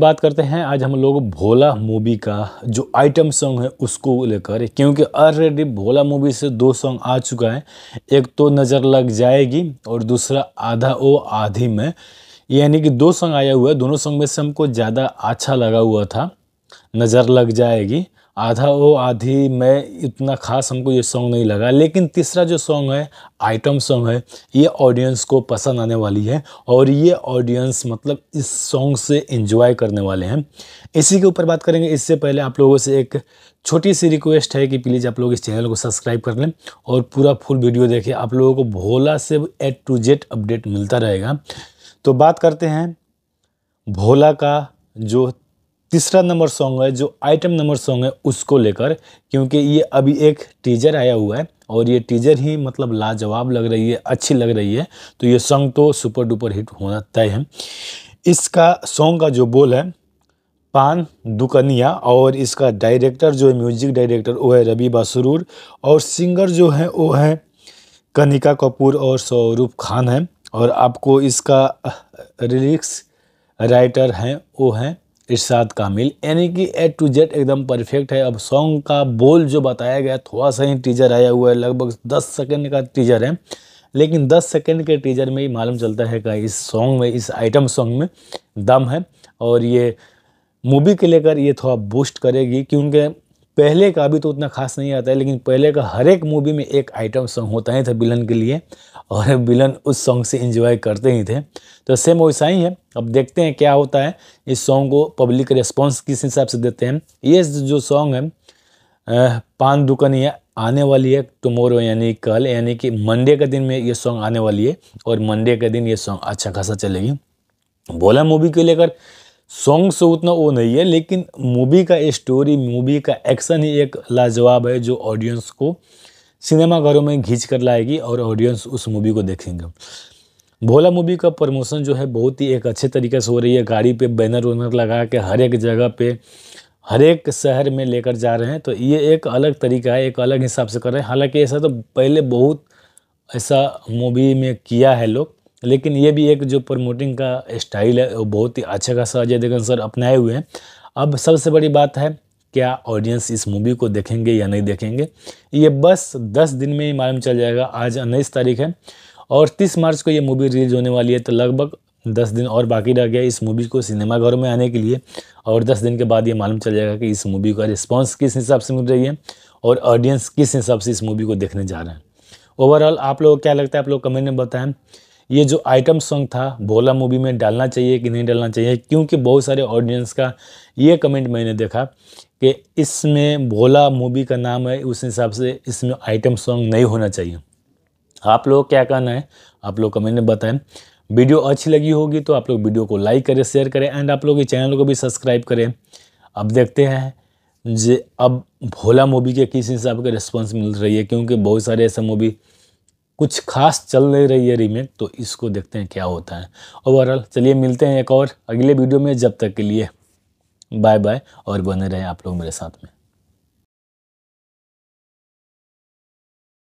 बात करते हैं आज हम लोग भोला मूवी का जो आइटम सॉन्ग है उसको लेकर क्योंकि ऑलरेडी भोला मूवी से दो सॉन्ग आ चुका है एक तो नज़र लग जाएगी और दूसरा आधा ओ आधी में यानी कि दो सॉन्ग आया हुआ है दोनों सॉन्ग में से हमको ज़्यादा अच्छा लगा हुआ था नज़र लग जाएगी आधा ओ आधी मैं इतना खास हमको ये सॉन्ग नहीं लगा लेकिन तीसरा जो सॉन्ग है आइटम सॉन्ग है ये ऑडियंस को पसंद आने वाली है और ये ऑडियंस मतलब इस सॉन्ग से इन्जॉय करने वाले हैं इसी के ऊपर बात करेंगे इससे पहले आप लोगों से एक छोटी सी रिक्वेस्ट है कि प्लीज़ आप लोग इस चैनल को सब्सक्राइब कर लें और पूरा फुल वीडियो देखें आप लोगों को भोला से एड टू जेड अपडेट मिलता रहेगा तो बात करते हैं भोला का जो तीसरा नंबर सॉन्ग है जो आइटम नंबर सॉन्ग है उसको लेकर क्योंकि ये अभी एक टीजर आया हुआ है और ये टीजर ही मतलब लाजवाब लग रही है अच्छी लग रही है तो ये सॉन्ग तो सुपर डुपर हिट होना तय है इसका सॉन्ग का जो बोल है पान दुकनिया और इसका डायरेक्टर जो है म्यूजिक डायरेक्टर वो है रवि बासरूर और सिंगर जो है वो है कनिका कपूर और सौरूप खान है और आपको इसका लिरिक्स राइटर हैं वो हैं इर्शाद कामिल यानी कि ए टू जेड एकदम परफेक्ट है अब सॉन्ग का बोल जो बताया गया थोड़ा सा ही टीजर आया हुआ है लगभग दस सेकेंड का टीजर है लेकिन दस सेकेंड के टीजर में ही मालूम चलता है कि इस सॉन्ग में इस आइटम सॉन्ग में दम है और ये मूवी के लेकर ये थोड़ा बूस्ट करेगी क्योंकि पहले का भी तो उतना खास नहीं आता है लेकिन पहले का हर एक मूवी में एक आइटम सॉन्ग होता ही था बिलन के लिए और बिलन उस सॉन्ग से इंजॉय करते ही थे तो सेम वैसा ही है अब देखते हैं क्या होता है इस सॉन्ग को पब्लिक रिस्पॉन्स किस हिसाब से देते हैं ये जो सॉन्ग है पान दुकनिया आने वाली है टुमोरो यानी कल यानी कि मंडे के दिन में ये सॉन्ग आने वाली है और मंडे के दिन ये सॉन्ग अच्छा खासा चलेगी बोला मूवी को लेकर सॉन्ग से उतना वो नहीं है लेकिन मूवी का स्टोरी मूवी का एक्शन ही एक लाजवाब है जो ऑडियंस को सिनेमाघरों में घींच कर लाएगी और ऑडियंस उस मूवी को देखेंगे भोला मूवी का प्रमोशन जो है बहुत ही एक अच्छे तरीके से हो रही है गाड़ी पे बैनर वैनर लगा के हर एक जगह पे हर एक शहर में लेकर जा रहे हैं तो ये एक अलग तरीका है एक अलग हिसाब से कर रहे हैं हालांकि ऐसा तो पहले बहुत ऐसा मूवी में किया है लोग लेकिन ये भी एक जो प्रमोटिंग का स्टाइल है वो बहुत ही अच्छा खासा अजय देवगन सर अपनाए हुए हैं अब सबसे बड़ी बात है क्या ऑडियंस इस मूवी को देखेंगे या नहीं देखेंगे ये बस दस दिन में ही मालूम चल जाएगा आज उन्नीस तारीख है और तीस मार्च को ये मूवी रिलीज होने वाली है तो लगभग दस दिन और बाकी रह गया इस मूवी को सिनेमाघरों में आने के लिए और दस दिन के बाद ये मालूम चल जाएगा कि इस मूवी का रिस्पॉन्स किस हिसाब से मिल रही है और ऑडियंस किस हिसाब से इस मूवी को देखने जा रहे हैं ओवरऑल आप लोग क्या लगता है आप लोग कमेंट में बताएं ये जो आइटम सॉन्ग था भोला मूवी में डालना चाहिए कि नहीं डालना चाहिए क्योंकि बहुत सारे ऑडियंस का ये कमेंट मैंने देखा कि इसमें भोला मूवी का नाम है उस हिसाब से इसमें आइटम सॉन्ग नहीं होना चाहिए आप लोग क्या कहना है आप लोग कमेंट में बताएं वीडियो अच्छी लगी होगी तो आप लोग वीडियो को लाइक करें शेयर करें एंड आप लोग चैनल को भी सब्सक्राइब करें अब देखते हैं जे अब भोला मूवी के किस हिसाब का रिस्पॉन्स मिल रही है क्योंकि बहुत सारे ऐसे मूवी कुछ खास चल नहीं रही है रीमेक तो इसको देखते हैं क्या होता है ओवरऑल चलिए मिलते हैं एक और अगले वीडियो में जब तक के लिए बाय बाय और बने रहें आप लोग मेरे साथ में